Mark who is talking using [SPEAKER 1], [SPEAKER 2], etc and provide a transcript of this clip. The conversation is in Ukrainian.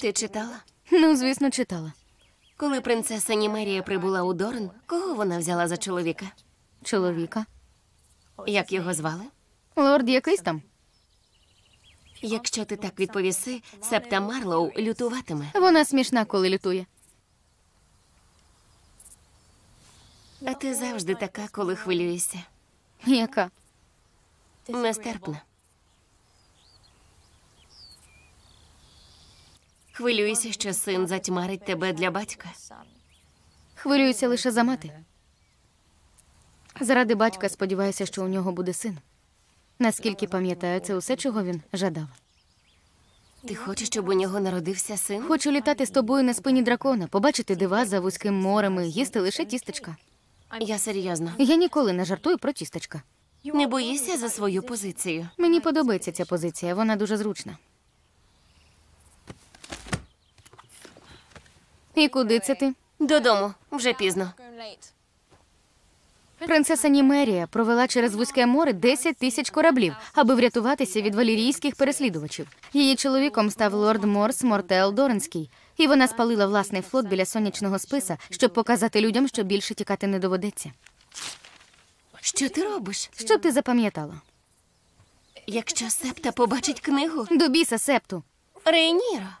[SPEAKER 1] Ти читала? Ну, звісно, читала.
[SPEAKER 2] Коли принцеса Німерія прибула у Дорн, кого вона взяла за чоловіка? Чоловіка. Як його звали?
[SPEAKER 1] Лорд якийсь там.
[SPEAKER 2] Якщо ти так відповіси, Септа Марлоу лютуватиме.
[SPEAKER 1] Вона смішна, коли лютує.
[SPEAKER 2] А ти завжди така, коли хвилюєшся. Яка? Нестерпна. Хвилююся, що син затьмарить тебе для батька.
[SPEAKER 1] Хвилююся лише за мати. Заради батька сподіваюся, що у нього буде син. Наскільки пам'ятаю, це усе, чого він жадав.
[SPEAKER 2] Ти хочеш, щоб у нього
[SPEAKER 1] народився син? Хочу літати з тобою на спині дракона, побачити дива за вузьким морем і їсти лише тістечка.
[SPEAKER 2] Я серйозно.
[SPEAKER 1] Я ніколи не жартую про тістечка.
[SPEAKER 2] Не боїшся за свою позицію.
[SPEAKER 1] Мені подобається ця позиція, вона дуже зручна. І куди це ти?
[SPEAKER 2] Додому. Вже пізно.
[SPEAKER 1] Принцеса Німерія провела через вузьке море 10 тисяч кораблів, аби врятуватися від валірійських переслідувачів. Її чоловіком став лорд Морс Мортел Доренський, і вона спалила власний флот біля сонячного списа, щоб показати людям, що більше тікати не доведеться. Що ти робиш? Що ти запам'ятала? Якщо Септа побачить книгу. До біса Септу. Рейніро.